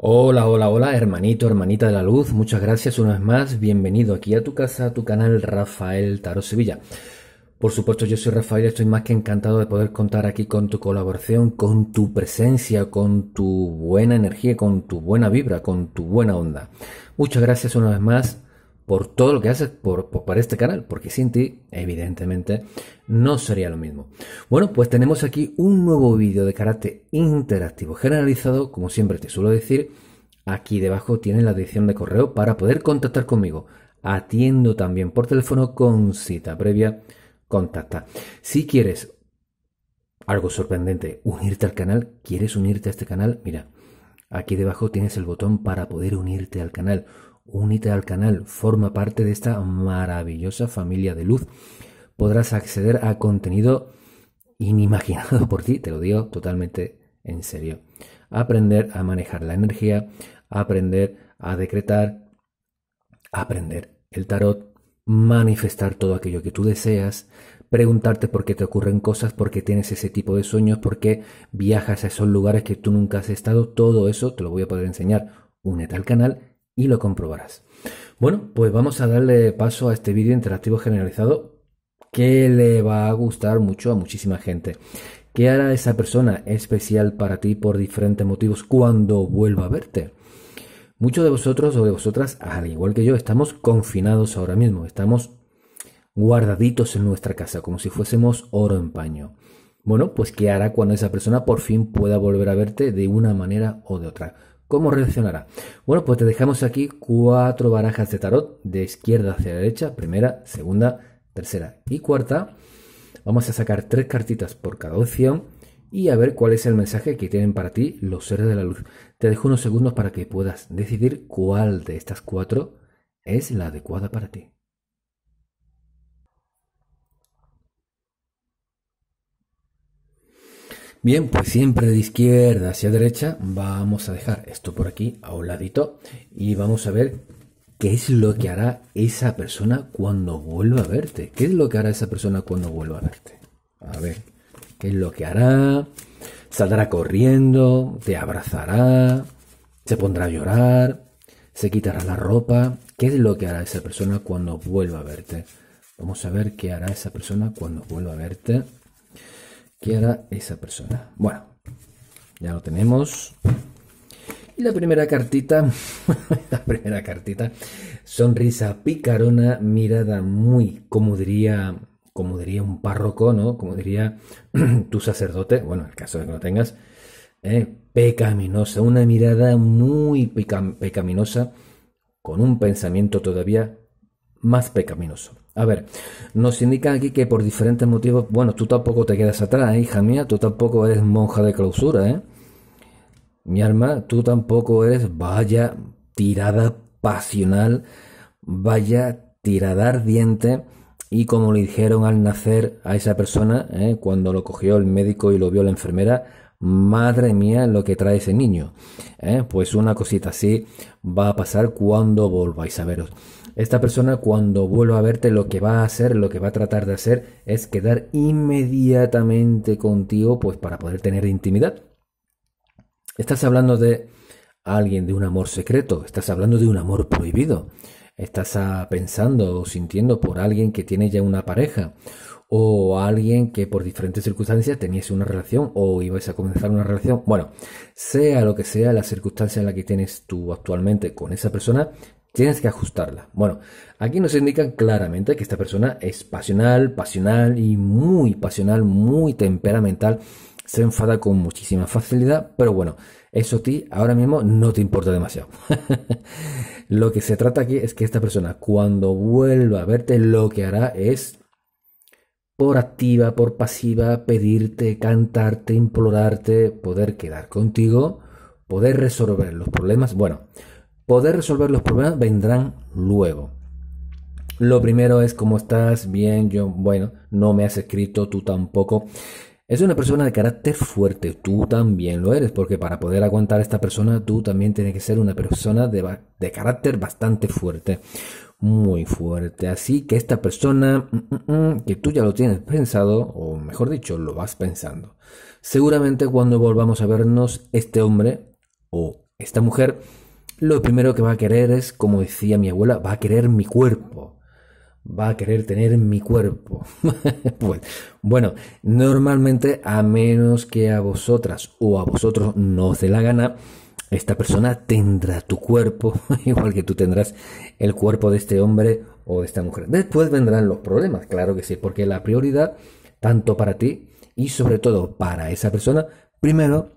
Hola, hola, hola, hermanito, hermanita de la luz, muchas gracias una vez más, bienvenido aquí a tu casa, a tu canal Rafael Taro Sevilla. Por supuesto, yo soy Rafael, estoy más que encantado de poder contar aquí con tu colaboración, con tu presencia, con tu buena energía, con tu buena vibra, con tu buena onda. Muchas gracias una vez más por todo lo que haces por, para este canal, porque sin ti, evidentemente, no sería lo mismo. Bueno, pues tenemos aquí un nuevo vídeo de carácter interactivo generalizado, como siempre te suelo decir, aquí debajo tienes la dirección de correo para poder contactar conmigo. Atiendo también por teléfono con cita previa, contacta. Si quieres algo sorprendente, unirte al canal, quieres unirte a este canal, mira, aquí debajo tienes el botón para poder unirte al canal Únete al canal, forma parte de esta maravillosa familia de luz. Podrás acceder a contenido inimaginado por ti, te lo digo totalmente en serio. Aprender a manejar la energía, aprender a decretar, aprender el tarot, manifestar todo aquello que tú deseas, preguntarte por qué te ocurren cosas, por qué tienes ese tipo de sueños, por qué viajas a esos lugares que tú nunca has estado, todo eso te lo voy a poder enseñar. Únete al canal y lo comprobarás. Bueno, pues vamos a darle paso a este vídeo interactivo generalizado que le va a gustar mucho a muchísima gente. ¿Qué hará esa persona especial para ti por diferentes motivos cuando vuelva a verte? Muchos de vosotros o de vosotras, al igual que yo, estamos confinados ahora mismo, estamos guardaditos en nuestra casa, como si fuésemos oro en paño. Bueno, pues ¿qué hará cuando esa persona por fin pueda volver a verte de una manera o de otra? ¿Cómo reaccionará? Bueno, pues te dejamos aquí cuatro barajas de tarot de izquierda hacia derecha, primera, segunda, tercera y cuarta. Vamos a sacar tres cartitas por cada opción y a ver cuál es el mensaje que tienen para ti los seres de la luz. Te dejo unos segundos para que puedas decidir cuál de estas cuatro es la adecuada para ti. Bien, pues siempre de izquierda hacia derecha vamos a dejar esto por aquí a un ladito y vamos a ver qué es lo que hará esa persona cuando vuelva a verte. ¿Qué es lo que hará esa persona cuando vuelva a verte? A ver, ¿qué es lo que hará? Saldrá corriendo, te abrazará, se pondrá a llorar, se quitará la ropa. ¿Qué es lo que hará esa persona cuando vuelva a verte? Vamos a ver qué hará esa persona cuando vuelva a verte. ¿Qué hará esa persona? Bueno, ya lo tenemos. Y la primera cartita, la primera cartita, sonrisa picarona, mirada muy, como diría, como diría un párroco, ¿no? Como diría tu sacerdote, bueno, en el caso de que lo tengas, ¿eh? pecaminosa, una mirada muy pecaminosa, con un pensamiento todavía más pecaminoso. A ver, nos indica aquí que por diferentes motivos, bueno, tú tampoco te quedas atrás, ¿eh, hija mía, tú tampoco eres monja de clausura, ¿eh? Mi alma, tú tampoco eres, vaya tirada pasional, vaya tirada ardiente, y como le dijeron al nacer a esa persona, ¿eh? cuando lo cogió el médico y lo vio la enfermera, madre mía lo que trae ese niño. ¿eh? Pues una cosita así va a pasar cuando volváis a veros. Esta persona cuando vuelva a verte lo que va a hacer, lo que va a tratar de hacer es quedar inmediatamente contigo pues para poder tener intimidad. Estás hablando de alguien, de un amor secreto, estás hablando de un amor prohibido, estás ah, pensando o sintiendo por alguien que tiene ya una pareja o alguien que por diferentes circunstancias tenías una relación o ibas a comenzar una relación. Bueno, sea lo que sea la circunstancia en la que tienes tú actualmente con esa persona, Tienes que ajustarla. Bueno, aquí nos indican claramente que esta persona es pasional, pasional y muy pasional, muy temperamental. Se enfada con muchísima facilidad, pero bueno, eso a ti ahora mismo no te importa demasiado. lo que se trata aquí es que esta persona cuando vuelva a verte lo que hará es por activa, por pasiva, pedirte, cantarte, implorarte, poder quedar contigo, poder resolver los problemas. Bueno, Poder resolver los problemas vendrán luego. Lo primero es cómo estás, bien, yo, bueno, no me has escrito, tú tampoco. Es una persona de carácter fuerte, tú también lo eres, porque para poder aguantar a esta persona, tú también tienes que ser una persona de, de carácter bastante fuerte, muy fuerte. Así que esta persona, mm, mm, mm, que tú ya lo tienes pensado, o mejor dicho, lo vas pensando. Seguramente cuando volvamos a vernos, este hombre o esta mujer lo primero que va a querer es, como decía mi abuela, va a querer mi cuerpo. Va a querer tener mi cuerpo. Pues, bueno, normalmente, a menos que a vosotras o a vosotros no os dé la gana, esta persona tendrá tu cuerpo, igual que tú tendrás el cuerpo de este hombre o de esta mujer. Después vendrán los problemas, claro que sí, porque la prioridad, tanto para ti y sobre todo para esa persona, primero,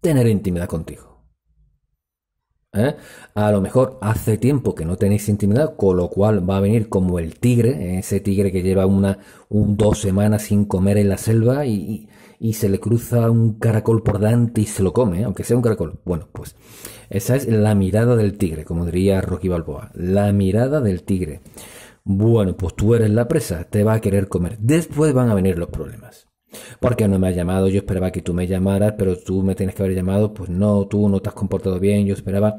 tener intimidad contigo. ¿eh? A lo mejor hace tiempo que no tenéis intimidad, con lo cual va a venir como el tigre, ¿eh? ese tigre que lleva una, dos semanas sin comer en la selva y, se le cruza un caracol por delante y se lo come, ¿eh? aunque sea un caracol. Bueno, pues esa es la mirada del tigre, como diría Rocky Balboa, la mirada del tigre. Bueno, pues tú eres la presa, te va a querer comer. Después van a venir los problemas. Porque no me has llamado, yo esperaba que tú me llamaras, pero tú me tienes que haber llamado, pues no, tú no te has comportado bien, yo esperaba.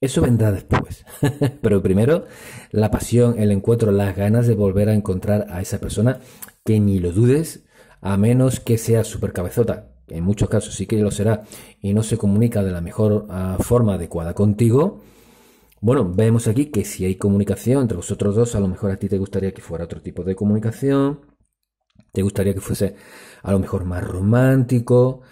Eso vendrá después. Pero primero, la pasión, el encuentro, las ganas de volver a encontrar a esa persona, que ni lo dudes, a menos que sea súper cabezota, en muchos casos sí que lo será, y no se comunica de la mejor ah, forma adecuada contigo. Bueno, vemos aquí que si hay comunicación entre vosotros dos, a lo mejor a ti te gustaría que fuera otro tipo de comunicación. Te gustaría que fuese a lo mejor más romántico,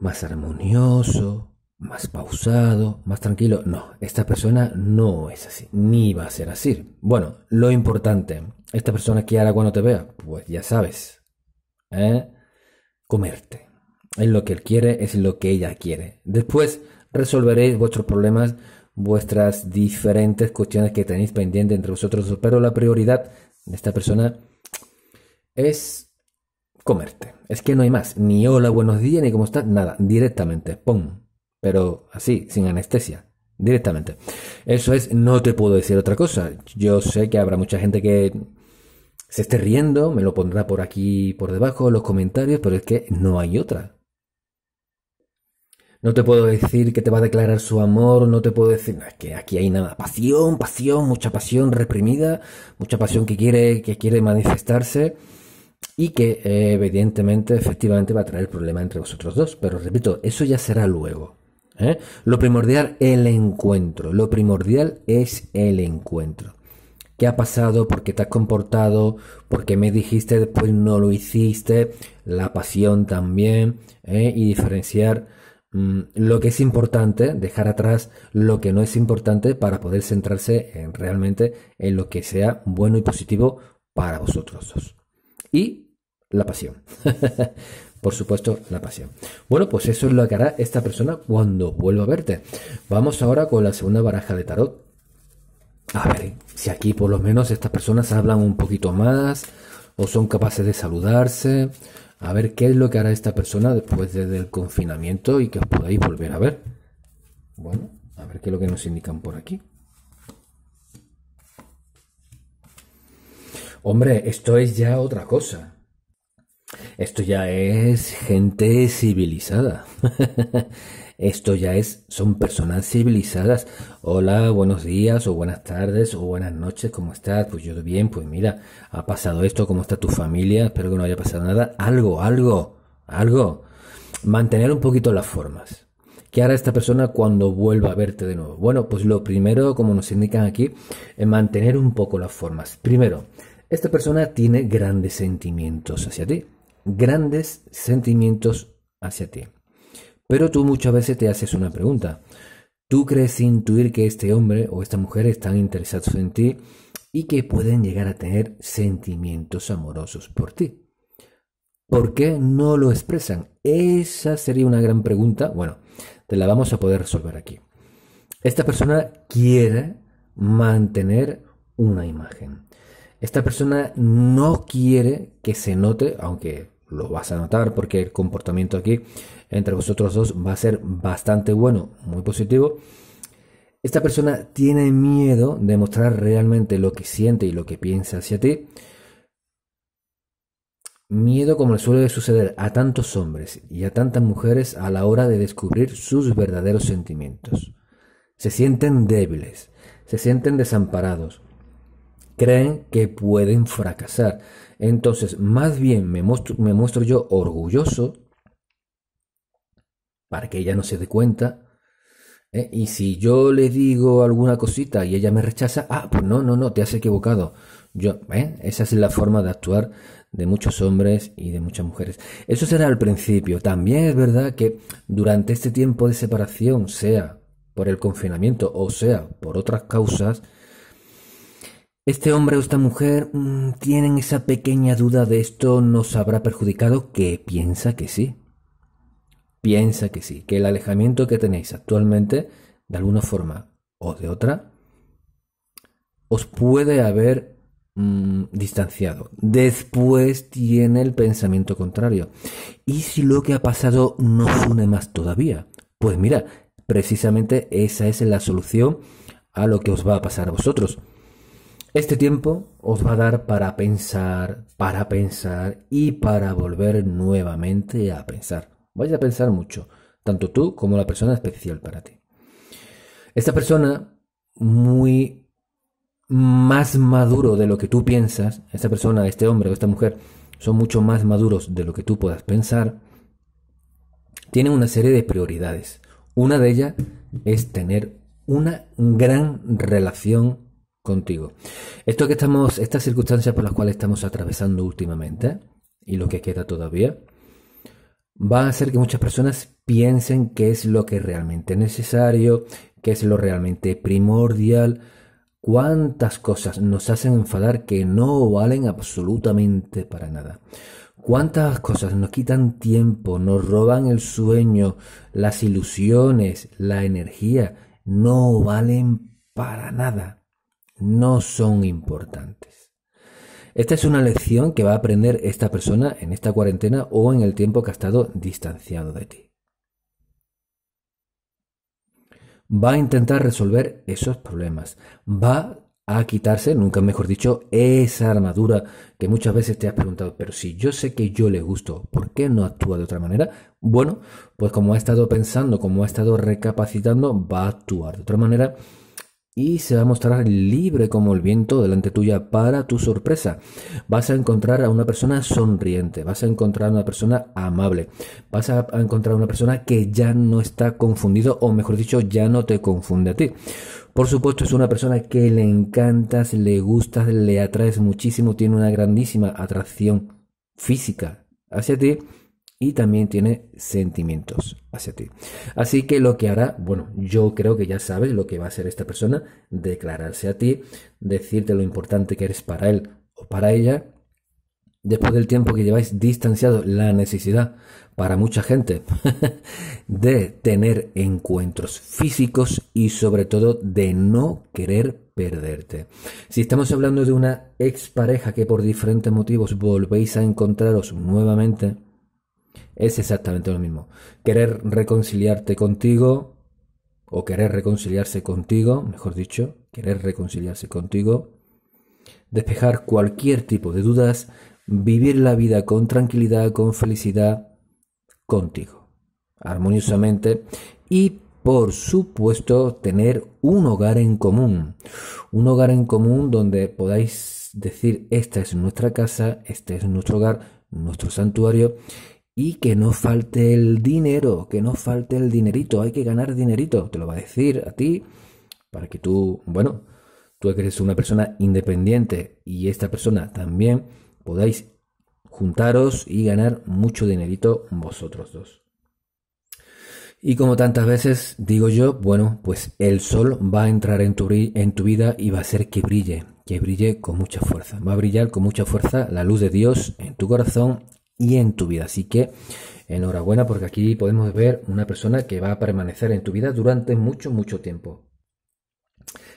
más armonioso, más pausado, más tranquilo. No, esta persona no es así, ni va a ser así. Bueno, lo importante, esta persona que ahora cuando te vea, pues ya sabes, ¿eh? comerte. Es lo que él quiere, es lo que ella quiere. Después resolveréis vuestros problemas, vuestras diferentes cuestiones que tenéis pendientes entre vosotros, pero la prioridad de esta persona es comerte. Es que no hay más. Ni hola, buenos días, ni cómo estás, nada. Directamente, ¡pum! Pero así, sin anestesia. Directamente. Eso es, no te puedo decir otra cosa. Yo sé que habrá mucha gente que se esté riendo, me lo pondrá por aquí, por debajo, en los comentarios, pero es que no hay otra. No te puedo decir que te va a declarar su amor, no te puedo decir, es que aquí hay nada, pasión, pasión, mucha pasión reprimida, mucha pasión que quiere, que quiere manifestarse y que eh, evidentemente efectivamente va a traer problema entre vosotros dos. Pero repito, eso ya será luego. ¿eh? Lo primordial el encuentro. Lo primordial es el encuentro. ¿Qué ha pasado? ¿Por qué te has comportado? ¿Por qué me dijiste después no lo hiciste? La pasión también. ¿eh? Y diferenciar mm, lo que es importante, dejar atrás lo que no es importante para poder centrarse realmente en lo que sea bueno y positivo para vosotros dos y la pasión. Por supuesto, la pasión. Bueno, pues eso es lo que hará esta persona cuando vuelva a verte. Vamos ahora con la segunda baraja de tarot. A ver, si aquí por lo menos estas personas hablan un poquito más o son capaces de saludarse. A ver qué es lo que hará esta persona después del confinamiento y que os podáis volver a ver. Bueno, a ver qué es lo que nos indican por aquí. Hombre, esto es ya otra cosa. Esto ya es gente civilizada. esto ya es, son personas civilizadas. Hola, buenos días, o buenas tardes, o buenas noches, ¿cómo estás? Pues yo bien, pues mira, ha pasado esto, ¿cómo está tu familia? Espero que no haya pasado nada. Algo, algo, algo. Mantener un poquito las formas. ¿Qué hará esta persona cuando vuelva a verte de nuevo? Bueno, pues lo primero, como nos indican aquí, es mantener un poco las formas. Primero, esta persona tiene grandes sentimientos hacia ti, grandes sentimientos hacia ti. Pero tú muchas veces te haces una pregunta. Tú crees intuir que este hombre o esta mujer están interesados en ti y que pueden llegar a tener sentimientos amorosos por ti. ¿Por qué no lo expresan? Esa sería una gran pregunta. Bueno, te la vamos a poder resolver aquí. Esta persona quiere mantener una imagen. Esta persona no quiere que se note, aunque lo vas a notar porque el comportamiento aquí entre vosotros dos va a ser bastante bueno, muy positivo. Esta persona tiene miedo de mostrar realmente lo que siente y lo que piensa hacia ti. Miedo como le suele suceder a tantos hombres y a tantas mujeres a la hora de descubrir sus verdaderos sentimientos. Se sienten débiles, se sienten desamparados, creen que pueden fracasar. Entonces, más bien me muestro, me muestro yo orgulloso para que ella no se dé cuenta. ¿eh? Y si yo le digo alguna cosita y ella me rechaza, ah, pues no, no, no, te has equivocado. Yo, ¿eh? Esa es la forma de actuar de muchos hombres y de muchas mujeres. Eso será al principio. También es verdad que durante este tiempo de separación, sea por el confinamiento o sea por otras causas, este hombre o esta mujer mm, tienen esa pequeña duda de esto nos habrá perjudicado que piensa que sí. Piensa que sí, que el alejamiento que tenéis actualmente, de alguna forma o de otra, os puede haber mm, distanciado. Después tiene el pensamiento contrario. ¿Y si lo que ha pasado nos une más todavía? Pues mira, precisamente esa es la solución a lo que os va a pasar a vosotros. Este tiempo os va a dar para pensar, para pensar y para volver nuevamente a pensar. Vais a pensar mucho, tanto tú como la persona especial para ti. Esta persona muy más maduro de lo que tú piensas, esta persona, este hombre o esta mujer, son mucho más maduros de lo que tú puedas pensar, tiene una serie de prioridades. Una de ellas es tener una gran relación contigo. Esto que estamos, estas circunstancias por las cuales estamos atravesando últimamente y lo que queda todavía, va a hacer que muchas personas piensen qué es lo que realmente es necesario, qué es lo realmente primordial, cuántas cosas nos hacen enfadar que no valen absolutamente para nada. Cuántas cosas nos quitan tiempo, nos roban el sueño, las ilusiones, la energía, no valen para nada no son importantes. Esta es una lección que va a aprender esta persona en esta cuarentena o en el tiempo que ha estado distanciado de ti. Va a intentar resolver esos problemas. Va a quitarse, nunca mejor dicho, esa armadura que muchas veces te has preguntado, pero si yo sé que yo le gusto, ¿por qué no actúa de otra manera? Bueno, pues como ha estado pensando, como ha estado recapacitando, va a actuar de otra manera y se va a mostrar libre como el viento delante tuya para tu sorpresa. Vas a encontrar a una persona sonriente, vas a encontrar a una persona amable, vas a encontrar a una persona que ya no está confundido o mejor dicho, ya no te confunde a ti. Por supuesto es una persona que le encantas, le gustas, le atraes muchísimo, tiene una grandísima atracción física hacia ti y también tiene sentimientos hacia ti. Así que lo que hará, bueno, yo creo que ya sabes lo que va a hacer esta persona, declararse a ti, decirte lo importante que eres para él o para ella. Después del tiempo que lleváis distanciado, la necesidad para mucha gente de tener encuentros físicos y sobre todo de no querer perderte. Si estamos hablando de una expareja que por diferentes motivos volvéis a encontraros nuevamente, es exactamente lo mismo. Querer reconciliarte contigo, o querer reconciliarse contigo, mejor dicho, querer reconciliarse contigo, despejar cualquier tipo de dudas, vivir la vida con tranquilidad, con felicidad, contigo, armoniosamente y por supuesto tener un hogar en común, un hogar en común donde podáis decir esta es nuestra casa, este es nuestro hogar, nuestro santuario y que no falte el dinero, que no falte el dinerito, hay que ganar dinerito, te lo va a decir a ti, para que tú, bueno, tú que eres una persona independiente y esta persona también, podáis juntaros y ganar mucho dinerito vosotros dos. Y como tantas veces digo yo, bueno, pues el sol va a entrar en tu, en tu vida y va a hacer que brille, que brille con mucha fuerza. Va a brillar con mucha fuerza la luz de Dios en tu corazón y en tu vida. Así que enhorabuena porque aquí podemos ver una persona que va a permanecer en tu vida durante mucho, mucho tiempo.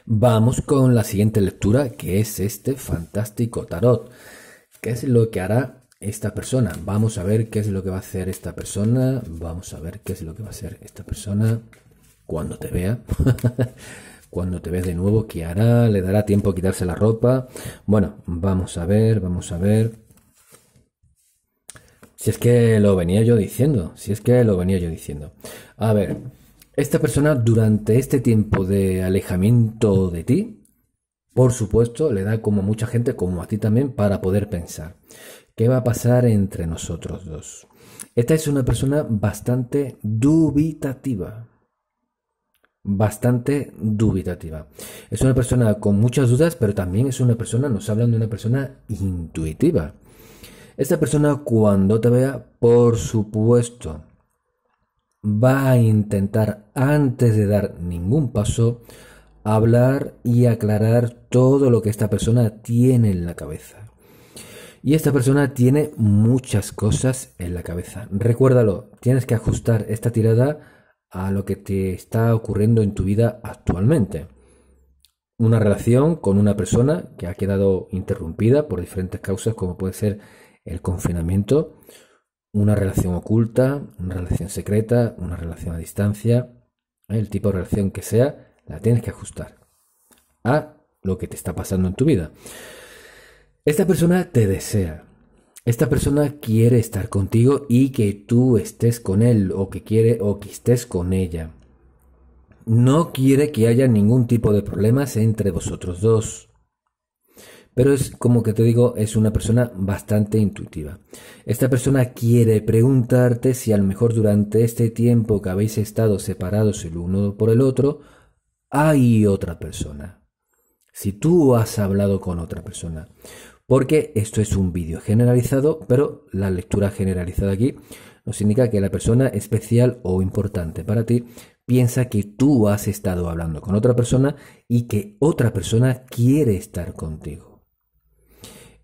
Vamos con la siguiente lectura que es este fantástico tarot. ¿Qué es lo que hará esta persona? Vamos a ver qué es lo que va a hacer esta persona. Vamos a ver qué es lo que va a hacer esta persona cuando te vea. cuando te ve de nuevo, ¿qué hará? ¿Le dará tiempo a quitarse la ropa? Bueno, vamos a ver, vamos a ver. Si es que lo venía yo diciendo, si es que lo venía yo diciendo. A ver, esta persona durante este tiempo de alejamiento de ti, por supuesto, le da como mucha gente, como a ti también, para poder pensar. ¿Qué va a pasar entre nosotros dos? Esta es una persona bastante dubitativa. Bastante dubitativa. Es una persona con muchas dudas, pero también es una persona, nos hablan de una persona intuitiva. Esta persona cuando te vea, por supuesto, va a intentar antes de dar ningún paso, hablar y aclarar todo lo que esta persona tiene en la cabeza. Y esta persona tiene muchas cosas en la cabeza. Recuérdalo, tienes que ajustar esta tirada a lo que te está ocurriendo en tu vida actualmente. Una relación con una persona que ha quedado interrumpida por diferentes causas como puede ser el confinamiento, una relación oculta, una relación secreta, una relación a distancia, ¿eh? el tipo de relación que sea, la tienes que ajustar a lo que te está pasando en tu vida. Esta persona te desea. Esta persona quiere estar contigo y que tú estés con él o que quiere o que estés con ella. No quiere que haya ningún tipo de problemas entre vosotros dos. Pero es como que te digo, es una persona bastante intuitiva. Esta persona quiere preguntarte si a lo mejor durante este tiempo que habéis estado separados el uno por el otro, hay otra persona. Si tú has hablado con otra persona. Porque esto es un vídeo generalizado, pero la lectura generalizada aquí nos indica que la persona especial o importante para ti piensa que tú has estado hablando con otra persona y que otra persona quiere estar contigo.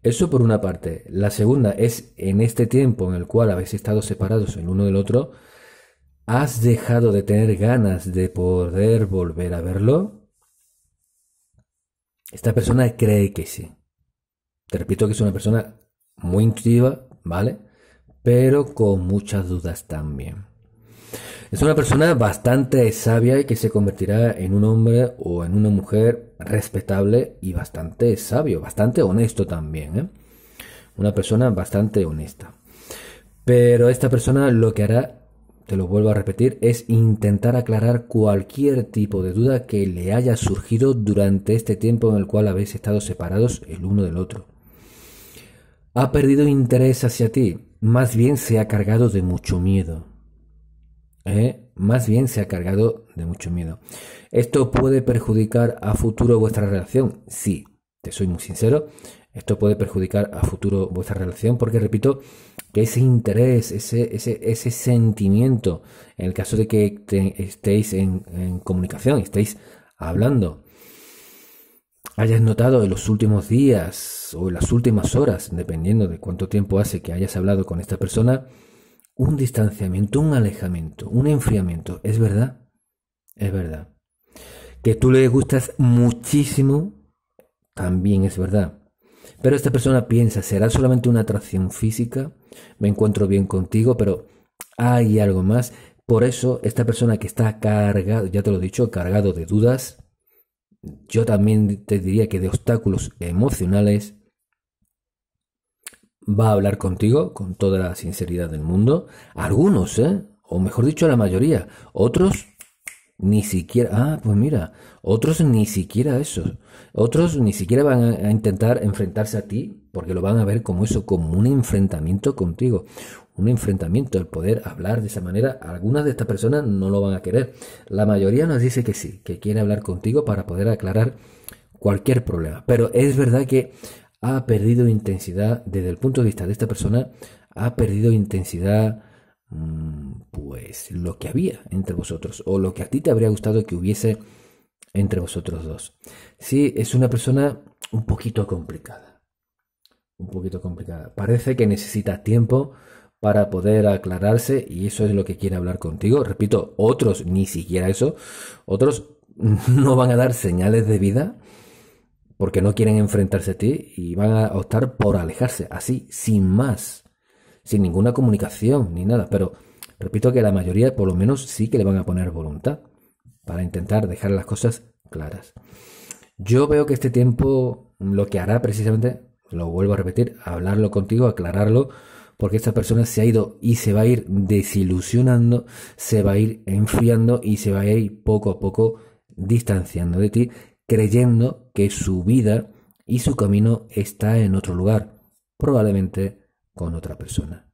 Eso por una parte. La segunda es en este tiempo en el cual habéis estado separados el uno del otro, ¿has dejado de tener ganas de poder volver a verlo? Esta persona cree que sí. Te repito que es una persona muy intuitiva, ¿vale? Pero con muchas dudas también. Es una persona bastante sabia y que se convertirá en un hombre o en una mujer respetable y bastante sabio, bastante honesto también. ¿eh? Una persona bastante honesta. Pero esta persona lo que hará, te lo vuelvo a repetir, es intentar aclarar cualquier tipo de duda que le haya surgido durante este tiempo en el cual habéis estado separados el uno del otro. Ha perdido interés hacia ti, más bien se ha cargado de mucho miedo. ¿eh? más bien se ha cargado de mucho miedo. ¿Esto puede perjudicar a futuro vuestra relación? Sí, te soy muy sincero. Esto puede perjudicar a futuro vuestra relación porque, repito, que ese interés, ese, ese, ese sentimiento, en el caso de que estéis en, en comunicación, estéis hablando, hayas notado en los últimos días o en las últimas horas, dependiendo de cuánto tiempo hace que hayas hablado con esta persona, un distanciamiento, un alejamiento, un enfriamiento. Es verdad, es verdad. Que tú le gustas muchísimo, también es verdad. Pero esta persona piensa, ¿será solamente una atracción física? Me encuentro bien contigo, pero hay algo más. Por eso, esta persona que está cargada, ya te lo he dicho, cargado de dudas, yo también te diría que de obstáculos emocionales, va a hablar contigo con toda la sinceridad del mundo. Algunos, ¿eh? O mejor dicho, la mayoría. Otros ni siquiera... Ah, pues mira, otros ni siquiera eso. Otros ni siquiera van a intentar enfrentarse a ti porque lo van a ver como eso, como un enfrentamiento contigo. Un enfrentamiento, el poder hablar de esa manera. Algunas de estas personas no lo van a querer. La mayoría nos dice que sí, que quiere hablar contigo para poder aclarar cualquier problema. Pero es verdad que ha perdido intensidad, desde el punto de vista de esta persona, ha perdido intensidad, mm, pues lo que había entre vosotros, o lo que a ti te habría gustado que hubiese entre vosotros dos. Sí, es una persona un poquito complicada. Un poquito complicada. Parece que necesita tiempo para poder aclararse y eso es lo que quiere hablar contigo. Repito, otros, ni siquiera eso, otros no van a dar señales de vida porque no quieren enfrentarse a ti y van a optar por alejarse, así, sin más, sin ninguna comunicación ni nada. Pero repito que la mayoría por lo menos sí que le van a poner voluntad para intentar dejar las cosas claras. Yo veo que este tiempo lo que hará precisamente, lo vuelvo a repetir, hablarlo contigo, aclararlo, porque esta persona se ha ido y se va a ir desilusionando, se va a ir enfriando y se va a ir poco a poco distanciando de ti creyendo que su vida y su camino está en otro lugar, probablemente con otra persona.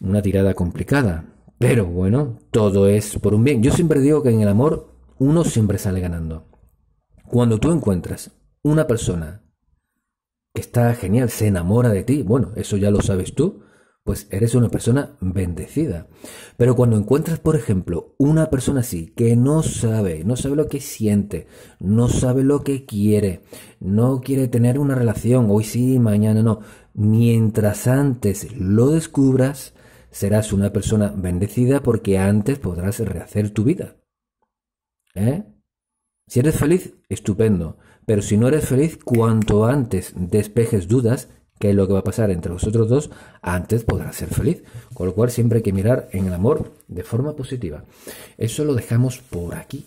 Una tirada complicada, pero bueno, todo es por un bien. Yo siempre digo que en el amor uno siempre sale ganando. Cuando tú encuentras una persona que está genial, se enamora de ti, bueno, eso ya lo sabes tú, pues eres una persona bendecida. Pero cuando encuentras, por ejemplo, una persona así que no sabe, no sabe lo que siente, no sabe lo que quiere, no quiere tener una relación, hoy sí, mañana no, mientras antes lo descubras, serás una persona bendecida porque antes podrás rehacer tu vida. ¿Eh? Si eres feliz, estupendo. Pero si no eres feliz, cuanto antes despejes dudas, qué es lo que va a pasar entre vosotros dos, antes podrá ser feliz. Con lo cual siempre hay que mirar en el amor de forma positiva. Eso lo dejamos por aquí.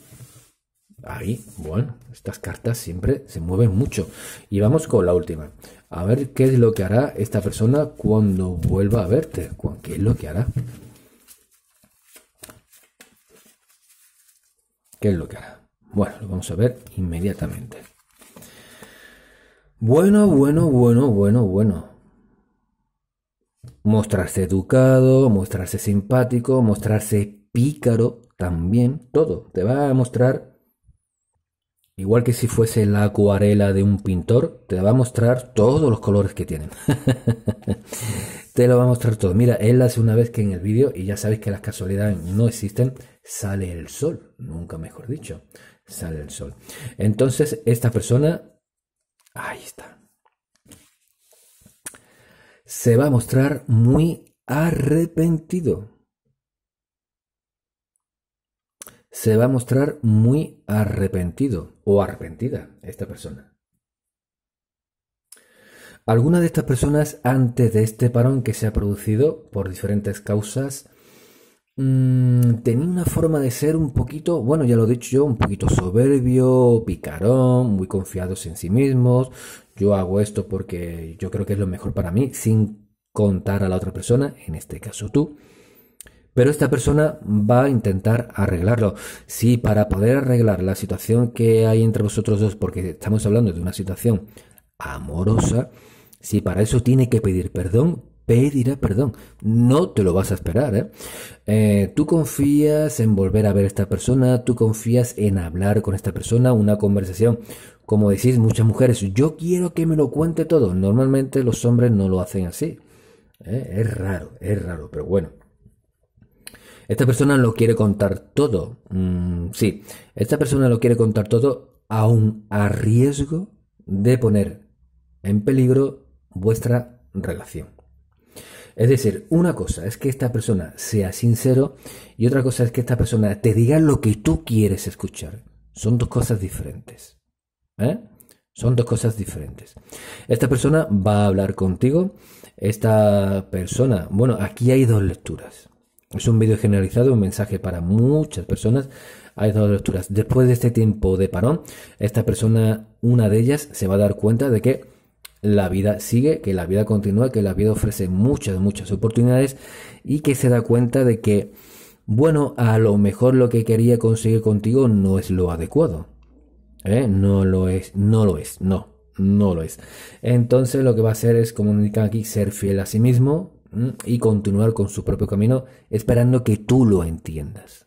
Ahí, bueno, estas cartas siempre se mueven mucho. Y vamos con la última. A ver qué es lo que hará esta persona cuando vuelva a verte. ¿Qué es lo que hará? ¿Qué es lo que hará? Bueno, lo vamos a ver inmediatamente. Bueno, bueno, bueno, bueno, bueno. Mostrarse educado, mostrarse simpático, mostrarse pícaro, también, todo. Te va a mostrar, igual que si fuese la acuarela de un pintor, te va a mostrar todos los colores que tienen. te lo va a mostrar todo. Mira, él hace una vez que en el vídeo, y ya sabéis que las casualidades no existen, sale el sol, nunca mejor dicho, sale el sol. Entonces, esta persona Ahí está. Se va a mostrar muy arrepentido. Se va a mostrar muy arrepentido o arrepentida esta persona. Algunas de estas personas antes de este parón que se ha producido por diferentes causas Mm, tenía una forma de ser un poquito, bueno, ya lo he dicho yo, un poquito soberbio, picarón, muy confiados en sí mismos. Yo hago esto porque yo creo que es lo mejor para mí, sin contar a la otra persona, en este caso tú. Pero esta persona va a intentar arreglarlo. Si para poder arreglar la situación que hay entre vosotros dos, porque estamos hablando de una situación amorosa, si para eso tiene que pedir perdón, pedirá perdón. No te lo vas a esperar. ¿eh? Eh, tú confías en volver a ver a esta persona, tú confías en hablar con esta persona, una conversación. Como decís muchas mujeres, yo quiero que me lo cuente todo. Normalmente los hombres no lo hacen así. ¿eh? Es raro, es raro, pero bueno. Esta persona lo quiere contar todo. Mm, sí, esta persona lo quiere contar todo aún a riesgo de poner en peligro vuestra relación. Es decir, una cosa es que esta persona sea sincero y otra cosa es que esta persona te diga lo que tú quieres escuchar. Son dos cosas diferentes. ¿eh? Son dos cosas diferentes. Esta persona va a hablar contigo. Esta persona, bueno, aquí hay dos lecturas. Es un vídeo generalizado, un mensaje para muchas personas. Hay dos lecturas. Después de este tiempo de parón, esta persona, una de ellas, se va a dar cuenta de que la vida sigue, que la vida continúa, que la vida ofrece muchas, muchas oportunidades y que se da cuenta de que, bueno, a lo mejor lo que quería conseguir contigo no es lo adecuado. ¿eh? No lo es, no lo es, no, no lo es. Entonces lo que va a hacer es, como indican aquí, ser fiel a sí mismo y continuar con su propio camino esperando que tú lo entiendas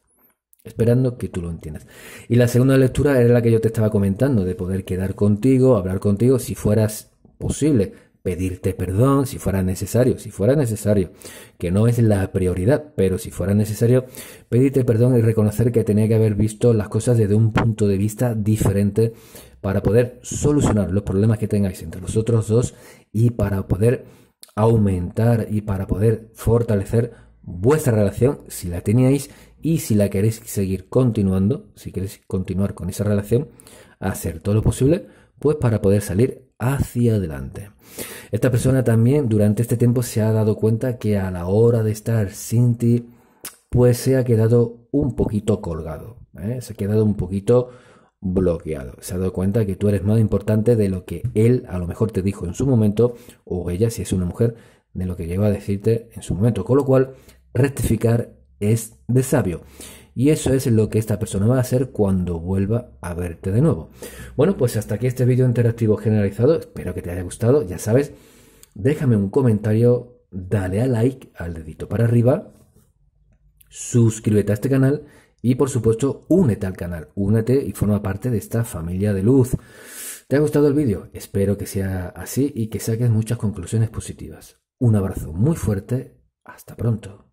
esperando que tú lo entiendas. Y la segunda lectura era la que yo te estaba comentando, de poder quedar contigo, hablar contigo, si fueras posible, pedirte perdón si fuera necesario, si fuera necesario, que no es la prioridad, pero si fuera necesario, pedirte perdón y reconocer que tenía que haber visto las cosas desde un punto de vista diferente para poder solucionar los problemas que tengáis entre los otros dos y para poder aumentar y para poder fortalecer vuestra relación si la teníais y si la queréis seguir continuando, si queréis continuar con esa relación, hacer todo lo posible pues para poder salir hacia adelante. Esta persona también durante este tiempo se ha dado cuenta que a la hora de estar sin ti, pues se ha quedado un poquito colgado, ¿eh? se ha quedado un poquito bloqueado. Se ha dado cuenta que tú eres más importante de lo que él a lo mejor te dijo en su momento, o ella, si es una mujer, de lo que lleva a decirte en su momento. Con lo cual, rectificar es de sabio. Y eso es lo que esta persona va a hacer cuando vuelva a verte de nuevo. Bueno, pues hasta aquí este vídeo interactivo generalizado. Espero que te haya gustado. Ya sabes, déjame un comentario, dale a like, al dedito para arriba, suscríbete a este canal y por supuesto únete al canal, únete y forma parte de esta familia de luz. ¿Te ha gustado el vídeo? Espero que sea así y que saques muchas conclusiones positivas. Un abrazo muy fuerte, hasta pronto.